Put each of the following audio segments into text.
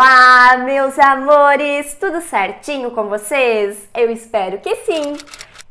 Olá, meus amores! Tudo certinho com vocês? Eu espero que sim!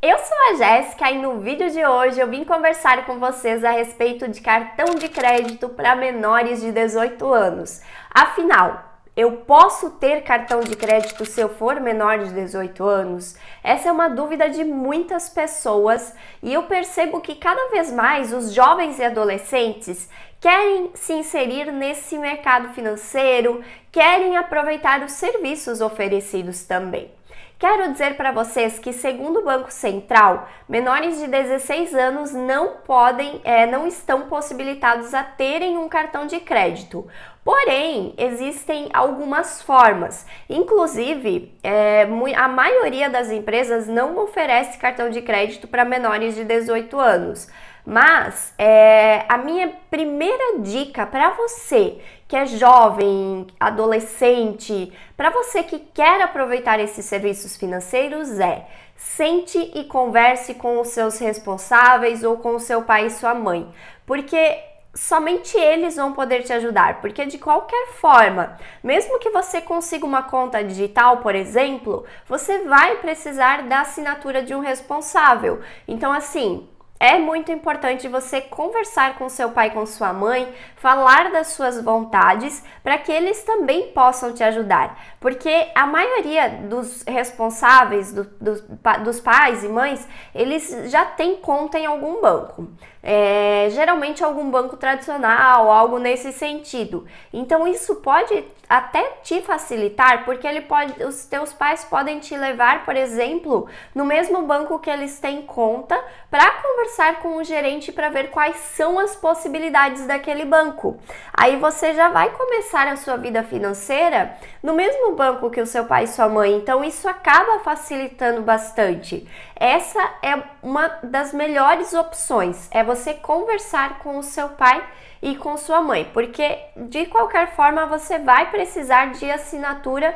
Eu sou a Jéssica e no vídeo de hoje eu vim conversar com vocês a respeito de cartão de crédito para menores de 18 anos. Afinal, eu posso ter cartão de crédito se eu for menor de 18 anos? Essa é uma dúvida de muitas pessoas e eu percebo que cada vez mais os jovens e adolescentes querem se inserir nesse mercado financeiro, querem aproveitar os serviços oferecidos também. Quero dizer para vocês que, segundo o Banco Central, menores de 16 anos não podem, é, não estão possibilitados a terem um cartão de crédito. Porém, existem algumas formas. Inclusive, é, a maioria das empresas não oferece cartão de crédito para menores de 18 anos. Mas é, a minha primeira dica para você que é jovem, adolescente, para você que quer aproveitar esses serviços financeiros é sente e converse com os seus responsáveis ou com o seu pai e sua mãe, porque somente eles vão poder te ajudar, porque de qualquer forma, mesmo que você consiga uma conta digital, por exemplo, você vai precisar da assinatura de um responsável. Então, assim, é muito importante você conversar com seu pai, com sua mãe, falar das suas vontades para que eles também possam te ajudar, porque a maioria dos responsáveis, do, do, dos pais e mães, eles já têm conta em algum banco é, geralmente algum banco tradicional, algo nesse sentido. Então isso pode até te facilitar, porque ele pode, os teus pais podem te levar, por exemplo, no mesmo banco que eles têm conta, para conversar com o gerente para ver quais são as possibilidades daquele banco. Aí você já vai começar a sua vida financeira no mesmo banco que o seu pai e sua mãe. Então isso acaba facilitando bastante. Essa é uma das melhores opções. É você você conversar com o seu pai e com sua mãe, porque de qualquer forma você vai precisar de assinatura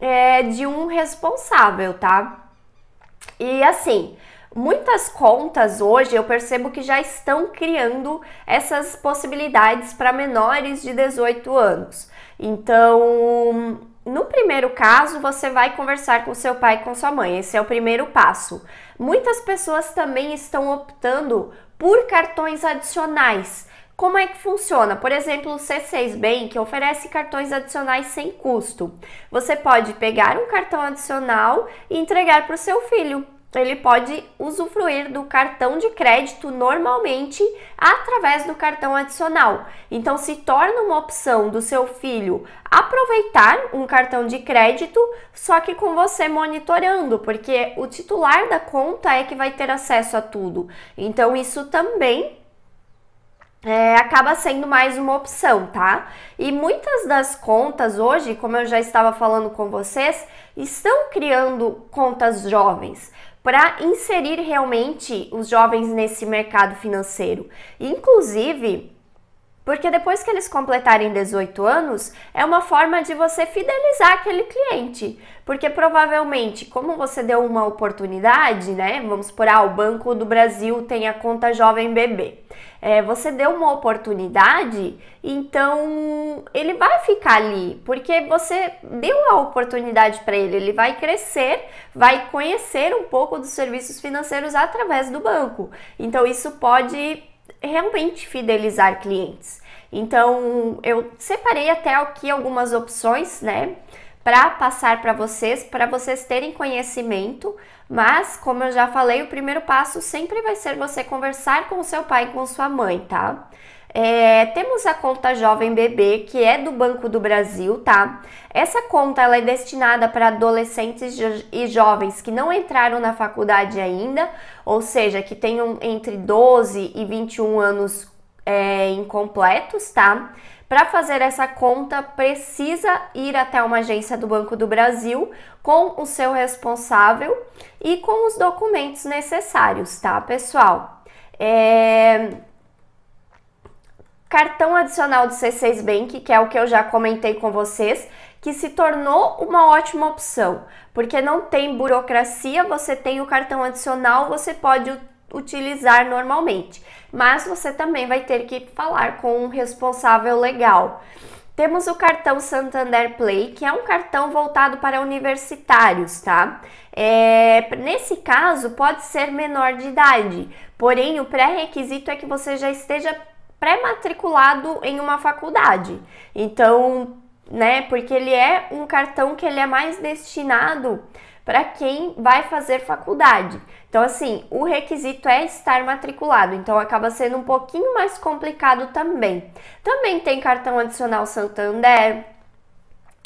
é, de um responsável, tá? E assim, muitas contas hoje eu percebo que já estão criando essas possibilidades para menores de 18 anos. Então, no primeiro caso, você vai conversar com seu pai e com sua mãe. Esse é o primeiro passo. Muitas pessoas também estão optando por cartões adicionais. Como é que funciona? Por exemplo, o C6 Bank oferece cartões adicionais sem custo. Você pode pegar um cartão adicional e entregar para o seu filho. Então, ele pode usufruir do cartão de crédito normalmente através do cartão adicional. Então, se torna uma opção do seu filho aproveitar um cartão de crédito, só que com você monitorando, porque o titular da conta é que vai ter acesso a tudo. Então, isso também é, acaba sendo mais uma opção, tá? E muitas das contas hoje, como eu já estava falando com vocês, estão criando contas jovens para inserir realmente os jovens nesse mercado financeiro. Inclusive, porque depois que eles completarem 18 anos, é uma forma de você fidelizar aquele cliente. Porque provavelmente, como você deu uma oportunidade, né? Vamos por ah, o Banco do Brasil tem a conta Jovem Bebê. É, você deu uma oportunidade, então ele vai ficar ali, porque você deu a oportunidade para ele, ele vai crescer, vai conhecer um pouco dos serviços financeiros através do banco. Então isso pode realmente fidelizar clientes. Então, eu separei até aqui algumas opções, né? Para passar para vocês, para vocês terem conhecimento, mas como eu já falei, o primeiro passo sempre vai ser você conversar com seu pai com sua mãe, tá? É, temos a conta Jovem Bebê, que é do Banco do Brasil, tá? Essa conta ela é destinada para adolescentes e jovens que não entraram na faculdade ainda, ou seja, que tenham entre 12 e 21 anos é, incompletos, tá? Para fazer essa conta, precisa ir até uma agência do Banco do Brasil com o seu responsável e com os documentos necessários, tá, pessoal? É cartão adicional do C6 Bank, que é o que eu já comentei com vocês, que se tornou uma ótima opção, porque não tem burocracia, você tem o cartão adicional, você pode utilizar normalmente, mas você também vai ter que falar com um responsável legal. Temos o cartão Santander Play, que é um cartão voltado para universitários, tá? É, nesse caso, pode ser menor de idade, porém o pré-requisito é que você já esteja pré-matriculado em uma faculdade. Então, né, porque ele é um cartão que ele é mais destinado para quem vai fazer faculdade. Então, assim, o requisito é estar matriculado, então acaba sendo um pouquinho mais complicado também. Também tem cartão adicional Santander.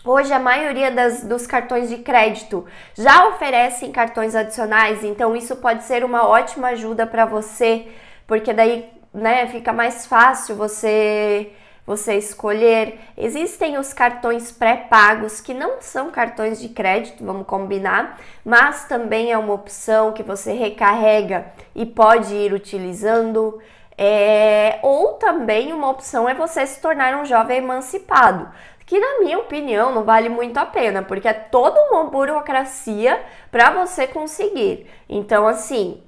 Hoje a maioria das, dos cartões de crédito já oferecem cartões adicionais, então isso pode ser uma ótima ajuda para você, porque daí né, fica mais fácil você você escolher. Existem os cartões pré-pagos que não são cartões de crédito, vamos combinar, mas também é uma opção que você recarrega e pode ir utilizando. É... ou também uma opção é você se tornar um jovem emancipado, que na minha opinião não vale muito a pena, porque é toda uma burocracia para você conseguir. Então, assim,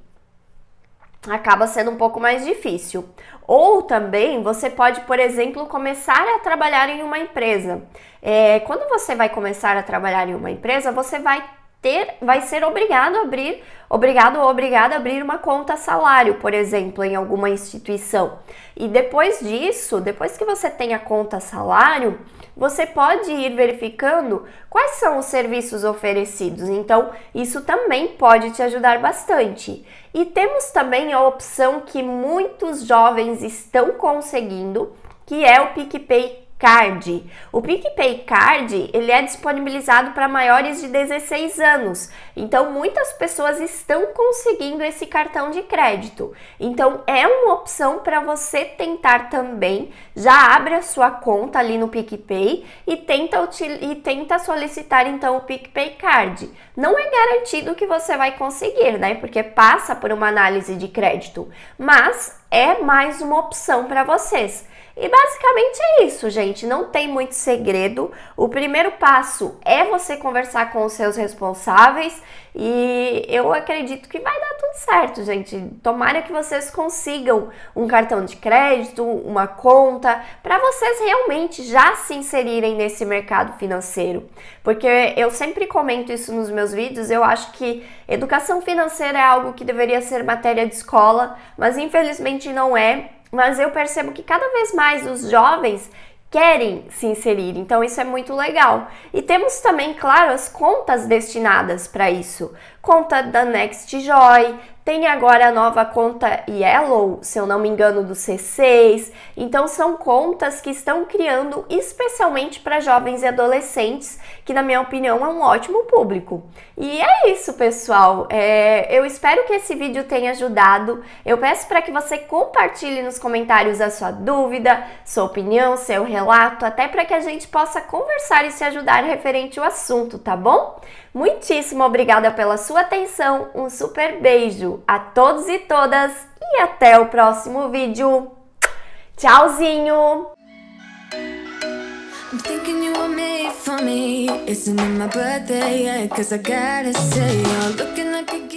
acaba sendo um pouco mais difícil. Ou também você pode, por exemplo, começar a trabalhar em uma empresa. É, quando você vai começar a trabalhar em uma empresa, você vai ter, vai ser obrigado a abrir, obrigado ou obrigada a abrir uma conta salário, por exemplo, em alguma instituição. E depois disso, depois que você tem a conta salário, você pode ir verificando quais são os serviços oferecidos. Então, isso também pode te ajudar bastante. E temos também a opção que muitos jovens estão conseguindo, que é o PicPay Card. O PicPay Card ele é disponibilizado para maiores de 16 anos, então muitas pessoas estão conseguindo esse cartão de crédito. Então é uma opção para você tentar também. Já abre a sua conta ali no PicPay e tenta, e tenta solicitar então o PicPay Card. Não é garantido que você vai conseguir, né? Porque passa por uma análise de crédito, mas é mais uma opção para vocês. E basicamente é isso, gente. Não tem muito segredo. O primeiro passo é você conversar com os seus responsáveis e eu acredito que vai dar tudo certo, gente. Tomara que vocês consigam um cartão de crédito, uma conta, para vocês realmente já se inserirem nesse mercado financeiro. Porque eu sempre comento isso nos meus vídeos, eu acho que educação financeira é algo que deveria ser matéria de escola, mas infelizmente não é mas eu percebo que cada vez mais os jovens querem se inserir, então isso é muito legal. E temos também, claro, as contas destinadas para isso: conta da Next Joy, tem agora a nova conta Yellow, se eu não me engano, do C6. Então são contas que estão criando especialmente para jovens e adolescentes, que na minha opinião é um ótimo público. E é isso, pessoal. É, eu espero que esse vídeo tenha ajudado. Eu peço para que você compartilhe nos comentários a sua dúvida, sua opinião, seu relato, até para que a gente possa conversar e se ajudar referente ao assunto, tá bom? Muitíssimo obrigada pela sua atenção, um super beijo a todos e todas e até o próximo vídeo. Tchauzinho! I'm thinking you were made for me. my birthday Cause I gotta say, you're looking like a